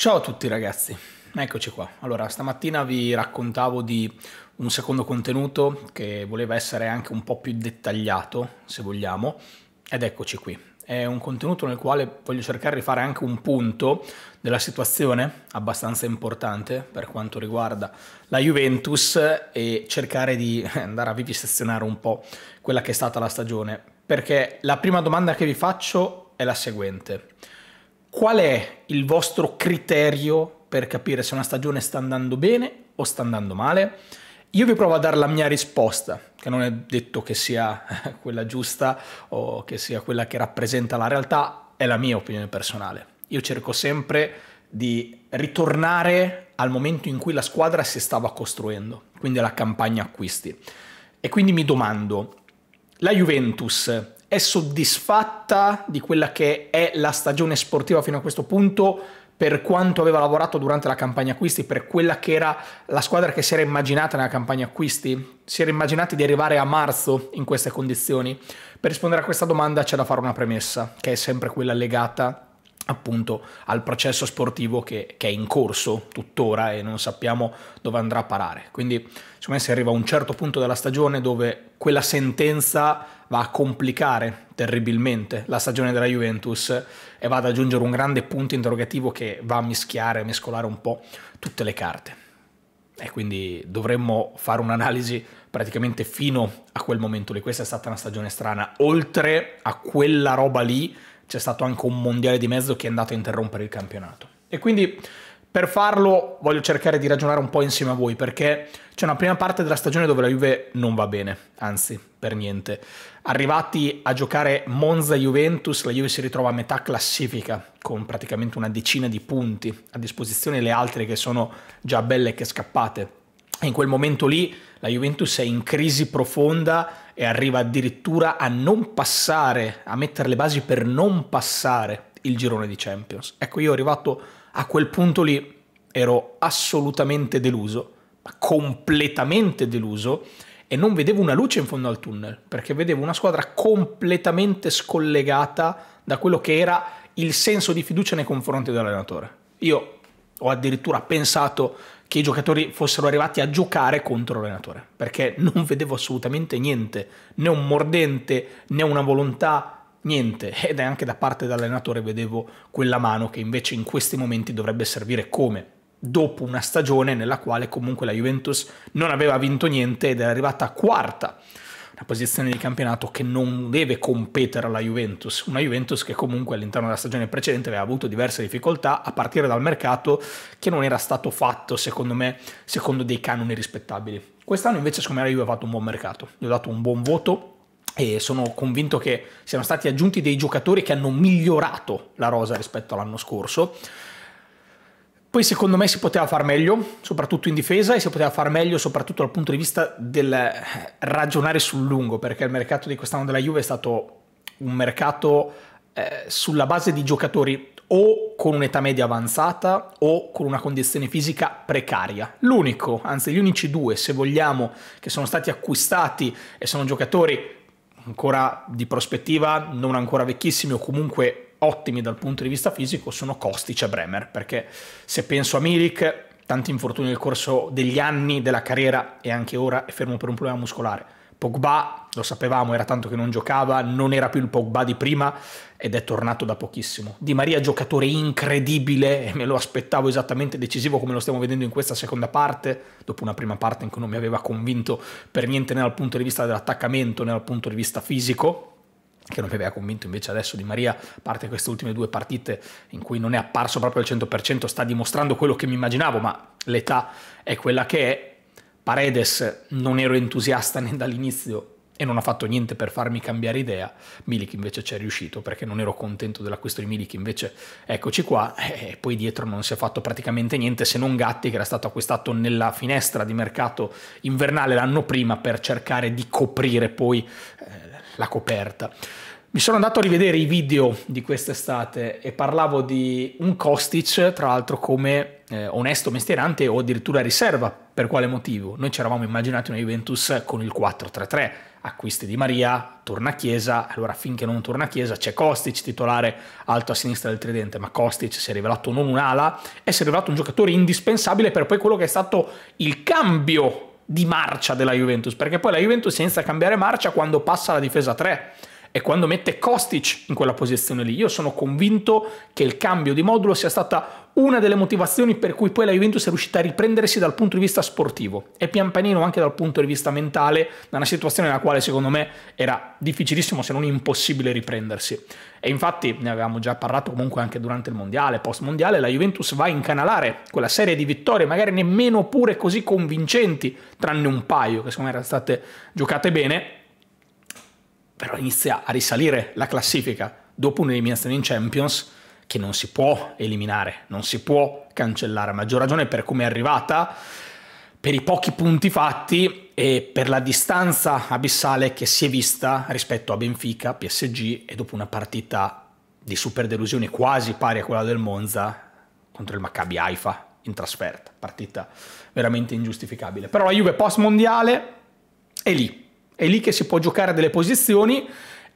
Ciao a tutti ragazzi, eccoci qua. Allora, stamattina vi raccontavo di un secondo contenuto che voleva essere anche un po' più dettagliato, se vogliamo, ed eccoci qui. È un contenuto nel quale voglio cercare di fare anche un punto della situazione abbastanza importante per quanto riguarda la Juventus e cercare di andare a vivisezionare un po' quella che è stata la stagione. Perché la prima domanda che vi faccio è la seguente qual è il vostro criterio per capire se una stagione sta andando bene o sta andando male? Io vi provo a dare la mia risposta, che non è detto che sia quella giusta o che sia quella che rappresenta la realtà, è la mia opinione personale. Io cerco sempre di ritornare al momento in cui la squadra si stava costruendo, quindi alla campagna acquisti. E quindi mi domando, la Juventus è soddisfatta di quella che è la stagione sportiva fino a questo punto per quanto aveva lavorato durante la campagna acquisti, per quella che era la squadra che si era immaginata nella campagna acquisti, si era immaginati di arrivare a marzo in queste condizioni? Per rispondere a questa domanda c'è da fare una premessa, che è sempre quella legata appunto al processo sportivo che, che, è in corso tuttora e non sappiamo dove andrà a parare. Quindi secondo me si arriva a un certo punto della stagione dove quella sentenza va a complicare terribilmente la stagione della Juventus e va ad aggiungere un grande punto interrogativo che va a mischiare, a mescolare un po' tutte le carte. E quindi dovremmo fare un'analisi praticamente fino a quel momento lì. Questa è stata una stagione strana. Oltre a quella roba lì, c'è stato anche un mondiale di mezzo che è andato a interrompere il campionato. E quindi per farlo voglio cercare di ragionare un po' insieme a voi perché c'è una prima parte della stagione dove la Juve non va bene, anzi per niente. Arrivati a giocare Monza-Juventus, la Juve si ritrova a metà classifica con praticamente una decina di punti a disposizione le altre che sono già belle che scappate. E in quel momento lì la Juventus è in crisi profonda e arriva addirittura a non passare, a mettere le basi per non passare il girone di Champions. Ecco, io arrivato a quel punto lì ero assolutamente deluso, completamente deluso e non vedevo una luce in fondo al tunnel, perché vedevo una squadra completamente scollegata da quello che era il senso di fiducia nei confronti dell'allenatore. Io ho addirittura pensato che i giocatori fossero arrivati a giocare contro l'allenatore, perché non vedevo assolutamente niente, né un mordente, né una volontà, niente, ed anche da parte dell'allenatore vedevo quella mano che invece in questi momenti dovrebbe servire come dopo una stagione nella quale comunque la Juventus non aveva vinto niente ed è arrivata quarta una posizione di campionato che non deve competere alla Juventus, una Juventus che comunque all'interno della stagione precedente aveva avuto diverse difficoltà a partire dal mercato che non era stato fatto secondo me secondo dei canoni rispettabili. Quest'anno invece secondo me la Juve ha fatto un buon mercato, gli ho dato un buon voto e sono convinto che siano stati aggiunti dei giocatori che hanno migliorato la rosa rispetto all'anno scorso poi secondo me si poteva far meglio, soprattutto in difesa, e si poteva far meglio soprattutto dal punto di vista del eh, ragionare sul lungo, perché il mercato di quest'anno della Juve è stato un mercato eh, sulla base di giocatori o con un'età media avanzata o con una condizione fisica precaria. L'unico, anzi gli unici due, se vogliamo, che sono stati acquistati e sono giocatori ancora di prospettiva, non ancora vecchissimi o comunque ottimi dal punto di vista fisico sono Kostic e Bremer, perché se penso a Milik, tanti infortuni nel corso degli anni della carriera e anche ora è fermo per un problema muscolare. Pogba, lo sapevamo, era tanto che non giocava, non era più il Pogba di prima ed è tornato da pochissimo. Di Maria, giocatore incredibile, e me lo aspettavo esattamente decisivo come lo stiamo vedendo in questa seconda parte, dopo una prima parte in cui non mi aveva convinto per niente né dal punto di vista dell'attaccamento né dal punto di vista fisico, che non mi aveva convinto invece adesso Di Maria, a parte queste ultime due partite in cui non è apparso proprio al 100%, sta dimostrando quello che mi immaginavo, ma l'età è quella che è. Paredes non ero entusiasta né dall'inizio e non ha fatto niente per farmi cambiare idea. Milik invece ci è riuscito perché non ero contento dell'acquisto di Milik, invece eccoci qua. Eh, e poi dietro non si è fatto praticamente niente se non Gatti che era stato acquistato nella finestra di mercato invernale l'anno prima per cercare di coprire poi eh, la coperta. Mi sono andato a rivedere i video di quest'estate e parlavo di un Kostic, tra l'altro come eh, onesto mestierante o addirittura riserva. Per quale motivo? Noi ci eravamo immaginati una Juventus con il 4-3-3, acquisti di Maria, torna a Chiesa, allora finché non torna a Chiesa c'è Kostic titolare alto a sinistra del tridente, ma Kostic si è rivelato non un'ala, è si è rivelato un giocatore indispensabile per poi quello che è stato il cambio di marcia della Juventus, perché poi la Juventus inizia a cambiare marcia quando passa la difesa 3 e quando mette Kostic in quella posizione lì. Io sono convinto che il cambio di modulo sia stata una delle motivazioni per cui poi la Juventus è riuscita a riprendersi dal punto di vista sportivo e pian pianino anche dal punto di vista mentale da una situazione nella quale secondo me era difficilissimo se non impossibile riprendersi. E infatti ne avevamo già parlato comunque anche durante il mondiale, post mondiale, la Juventus va a incanalare quella serie di vittorie magari nemmeno pure così convincenti, tranne un paio che secondo me erano state giocate bene però inizia a risalire la classifica dopo un'eliminazione in Champions che non si può eliminare, non si può cancellare, a maggior ragione per come è arrivata, per i pochi punti fatti e per la distanza abissale che si è vista rispetto a Benfica, PSG e dopo una partita di super delusione quasi pari a quella del Monza contro il Maccabi Haifa in trasferta, partita veramente ingiustificabile. Però la Juve post mondiale è lì, è lì che si può giocare delle posizioni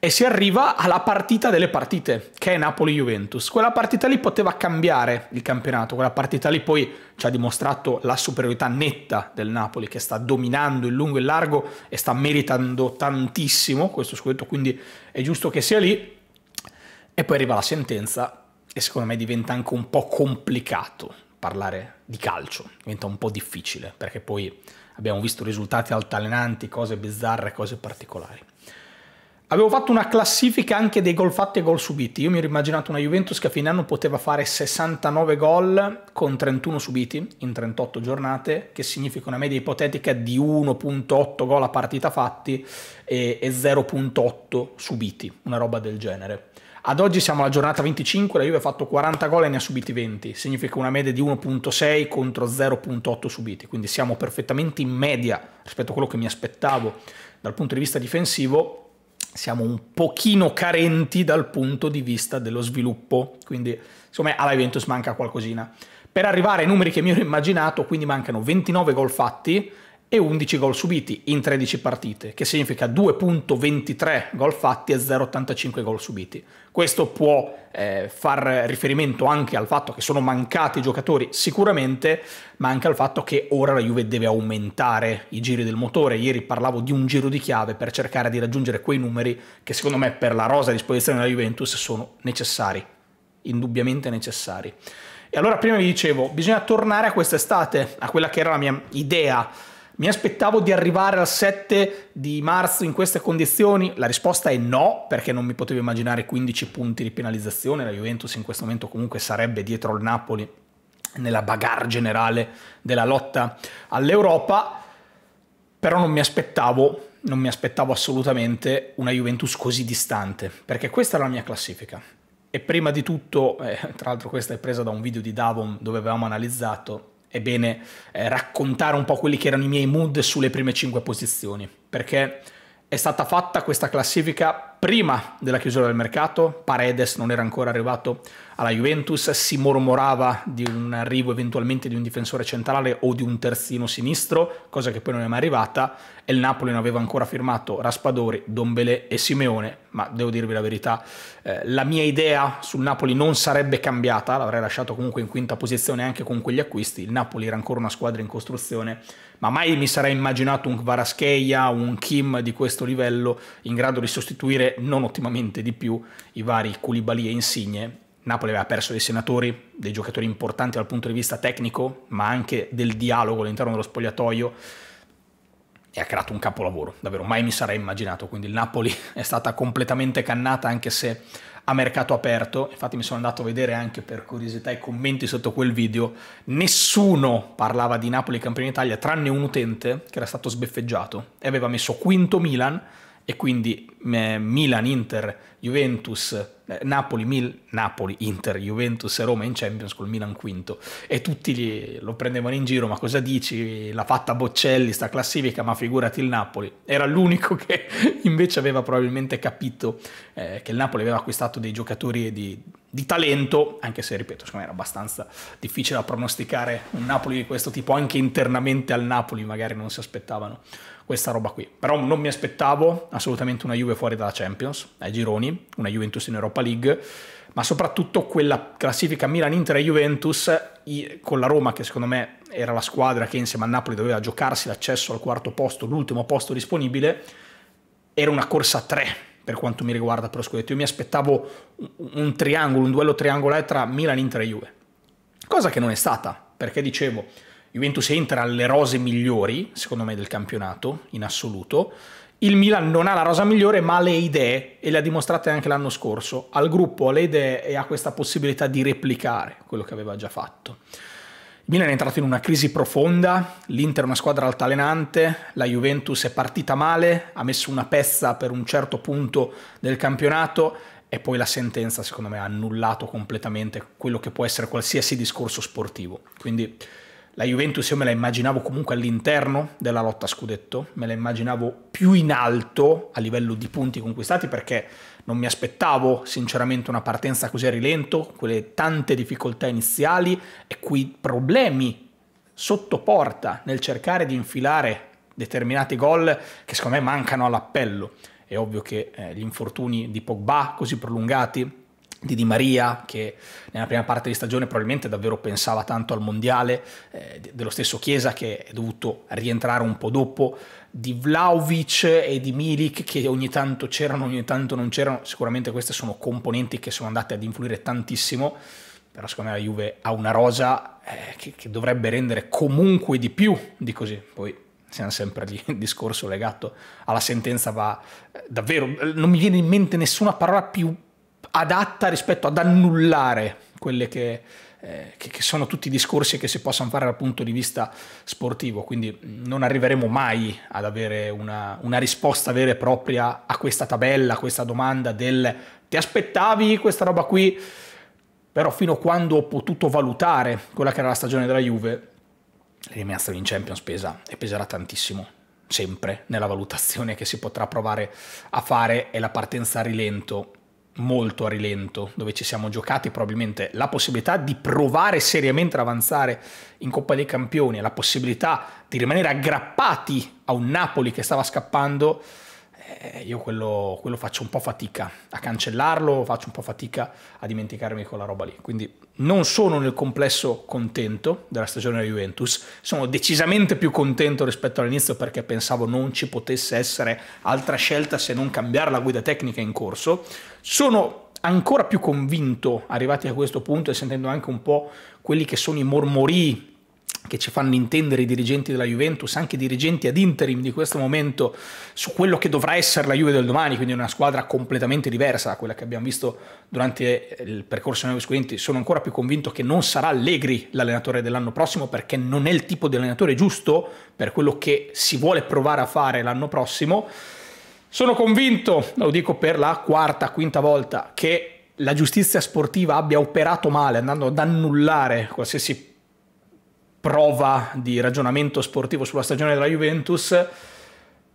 e si arriva alla partita delle partite, che è Napoli-Juventus. Quella partita lì poteva cambiare il campionato, quella partita lì poi ci ha dimostrato la superiorità netta del Napoli, che sta dominando il lungo e il largo e sta meritando tantissimo questo scudetto, quindi è giusto che sia lì. E poi arriva la sentenza e secondo me diventa anche un po' complicato parlare di calcio, diventa un po' difficile, perché poi abbiamo visto risultati altalenanti, cose bizzarre, cose particolari. Avevo fatto una classifica anche dei gol fatti e gol subiti. Io mi ero immaginato una Juventus che a fine anno poteva fare 69 gol con 31 subiti in 38 giornate, che significa una media ipotetica di 1.8 gol a partita fatti e 0.8 subiti, una roba del genere. Ad oggi siamo alla giornata 25, la Juve ha fatto 40 gol e ne ha subiti 20, significa una media di 1.6 contro 0.8 subiti, quindi siamo perfettamente in media rispetto a quello che mi aspettavo dal punto di vista difensivo, siamo un pochino carenti dal punto di vista dello sviluppo, quindi secondo me alla Juventus manca qualcosina. Per arrivare ai numeri che mi ero immaginato, quindi mancano 29 gol fatti, e 11 gol subiti in 13 partite, che significa 2.23 gol fatti e 0.85 gol subiti. Questo può eh, far riferimento anche al fatto che sono mancati i giocatori sicuramente, ma anche al fatto che ora la Juve deve aumentare i giri del motore. Ieri parlavo di un giro di chiave per cercare di raggiungere quei numeri che secondo me per la rosa a disposizione della Juventus sono necessari, indubbiamente necessari. E allora prima vi dicevo, bisogna tornare a quest'estate, a quella che era la mia idea mi aspettavo di arrivare al 7 di marzo in queste condizioni? La risposta è no, perché non mi potevo immaginare 15 punti di penalizzazione. La Juventus in questo momento comunque sarebbe dietro al Napoli nella bagarre generale della lotta all'Europa, però non mi aspettavo non mi aspettavo assolutamente una Juventus così distante, perché questa era la mia classifica. E prima di tutto, eh, tra l'altro questa è presa da un video di Davon dove avevamo analizzato è bene eh, raccontare un po' quelli che erano i miei mood sulle prime 5 posizioni, perché è stata fatta questa classifica prima della chiusura del mercato, Paredes non era ancora arrivato alla Juventus, si mormorava di un arrivo eventualmente di un difensore centrale o di un terzino sinistro, cosa che poi non è mai arrivata, e il Napoli non aveva ancora firmato Raspadori, Dombele e Simeone, ma devo dirvi la verità, eh, la mia idea sul Napoli non sarebbe cambiata, l'avrei lasciato comunque in quinta posizione anche con quegli acquisti, il Napoli era ancora una squadra in costruzione, ma mai mi sarei immaginato un Varascheia, un Kim di questo livello in grado di sostituire non ottimamente di più i vari Culibali e Insigne. Napoli aveva perso dei senatori, dei giocatori importanti dal punto di vista tecnico, ma anche del dialogo all'interno dello spogliatoio e ha creato un capolavoro, davvero mai mi sarei immaginato, quindi il Napoli è stata completamente cannata anche se a mercato aperto, infatti mi sono andato a vedere anche per curiosità i commenti sotto quel video, nessuno parlava di Napoli campione d'Italia tranne un utente che era stato sbeffeggiato e aveva messo quinto Milan e quindi eh, Milan, Inter, Juventus, eh, Napoli, Mil- Napoli, Inter, Juventus e Roma in Champions col Milan quinto e tutti gli, lo prendevano in giro ma cosa dici l'ha fatta Boccelli sta classifica ma figurati il Napoli era l'unico che invece aveva probabilmente capito eh, che il Napoli aveva acquistato dei giocatori di di talento, anche se ripeto, secondo me era abbastanza difficile da pronosticare un Napoli di questo tipo, anche internamente al Napoli magari non si aspettavano questa roba qui. Però non mi aspettavo assolutamente una Juve fuori dalla Champions, ai gironi, una Juventus in Europa League, ma soprattutto quella classifica Milan-Inter e Juventus con la Roma che secondo me era la squadra che insieme al Napoli doveva giocarsi l'accesso al quarto posto, l'ultimo posto disponibile, era una corsa a tre per quanto mi riguarda per lo scudetto. Io mi aspettavo un triangolo, un duello triangolare tra Milan, Inter e Juve. Cosa che non è stata, perché dicevo, Juventus e Inter ha le rose migliori, secondo me, del campionato in assoluto. Il Milan non ha la rosa migliore, ma le idee e le ha dimostrate anche l'anno scorso. Al gruppo ha le idee e ha questa possibilità di replicare quello che aveva già fatto. Milan è entrato in una crisi profonda, l'Inter è una squadra altalenante, la Juventus è partita male, ha messo una pezza per un certo punto del campionato e poi la sentenza secondo me ha annullato completamente quello che può essere qualsiasi discorso sportivo. Quindi la Juventus io me la immaginavo comunque all'interno della lotta a scudetto, me la immaginavo più in alto a livello di punti conquistati perché non mi aspettavo sinceramente una partenza così a rilento, quelle tante difficoltà iniziali e quei problemi sotto porta nel cercare di infilare determinati gol che secondo me mancano all'appello. È ovvio che eh, gli infortuni di Pogba così prolungati di Di Maria che nella prima parte di stagione probabilmente davvero pensava tanto al mondiale, eh, dello stesso Chiesa che è dovuto rientrare un po' dopo, di Vlaovic e di Milik che ogni tanto c'erano, ogni tanto non c'erano, sicuramente queste sono componenti che sono andate ad influire tantissimo, però secondo me la Juve ha una rosa eh, che, che dovrebbe rendere comunque di più di così, poi siamo sempre lì, il discorso legato alla sentenza va eh, davvero, non mi viene in mente nessuna parola più adatta rispetto ad annullare quelle che, eh, che, che, sono tutti i discorsi che si possono fare dal punto di vista sportivo, quindi mm, non arriveremo mai ad avere una, una risposta vera e propria a questa tabella, a questa domanda del ti aspettavi questa roba qui, però fino a quando ho potuto valutare quella che era la stagione della Juve, la rimasta in Champions pesa e peserà tantissimo sempre nella valutazione che si potrà provare a fare e la partenza a rilento molto a rilento, dove ci siamo giocati probabilmente la possibilità di provare seriamente ad avanzare in Coppa dei Campioni, la possibilità di rimanere aggrappati a un Napoli che stava scappando eh, io quello, quello, faccio un po' fatica a cancellarlo, faccio un po' fatica a dimenticarmi quella roba lì. Quindi non sono nel complesso contento della stagione della Juventus, sono decisamente più contento rispetto all'inizio perché pensavo non ci potesse essere altra scelta se non cambiare la guida tecnica in corso. Sono ancora più convinto, arrivati a questo punto e sentendo anche un po' quelli che sono i mormorii che ci fanno intendere i dirigenti della Juventus, anche i dirigenti ad interim di questo momento, su quello che dovrà essere la Juve del domani, quindi una squadra completamente diversa da quella che abbiamo visto durante eh, il percorso dei scorrenti. Sono ancora più convinto che non sarà Allegri l'allenatore dell'anno prossimo perché non è il tipo di allenatore giusto per quello che si vuole provare a fare l'anno prossimo. Sono convinto, lo dico per la quarta, quinta volta, che la giustizia sportiva abbia operato male andando ad annullare qualsiasi prova di ragionamento sportivo sulla stagione della Juventus,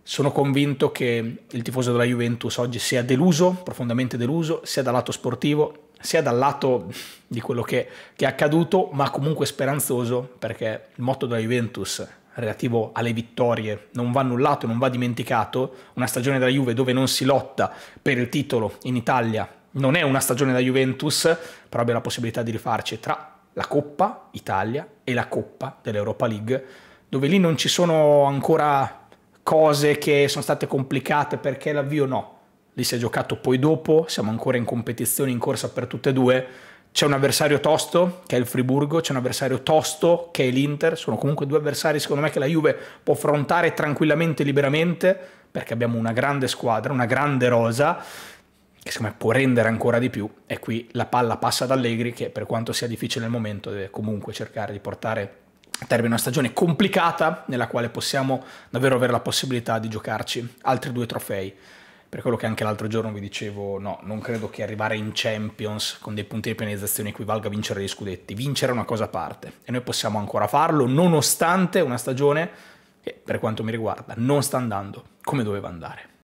sono convinto che il tifoso della Juventus oggi sia deluso, profondamente deluso, sia dal lato sportivo, sia dal lato di quello che, che è accaduto, ma comunque speranzoso, perché il motto della Juventus relativo alle vittorie non va annullato, non va dimenticato, una stagione della Juve dove non si lotta per il titolo in Italia non è una stagione da Juventus, però abbia la possibilità di rifarci tra la Coppa Italia e la Coppa dell'Europa League, dove lì non ci sono ancora cose che sono state complicate perché l'avvio no. Lì si è giocato poi dopo, siamo ancora in competizione in corsa per tutte e due. C'è un avversario tosto che è il Friburgo, c'è un avversario tosto che è l'Inter, sono comunque due avversari secondo me che la Juve può affrontare tranquillamente e liberamente perché abbiamo una grande squadra, una grande rosa che secondo me può rendere ancora di più e qui la palla passa ad Allegri che per quanto sia difficile il momento deve comunque cercare di portare a termine una stagione complicata nella quale possiamo davvero avere la possibilità di giocarci altri due trofei per quello che anche l'altro giorno vi dicevo, no, non credo che arrivare in Champions con dei punti di penalizzazione equivalga a vincere gli scudetti. Vincere è una cosa a parte e noi possiamo ancora farlo nonostante una stagione che, per quanto mi riguarda, non sta andando come doveva andare.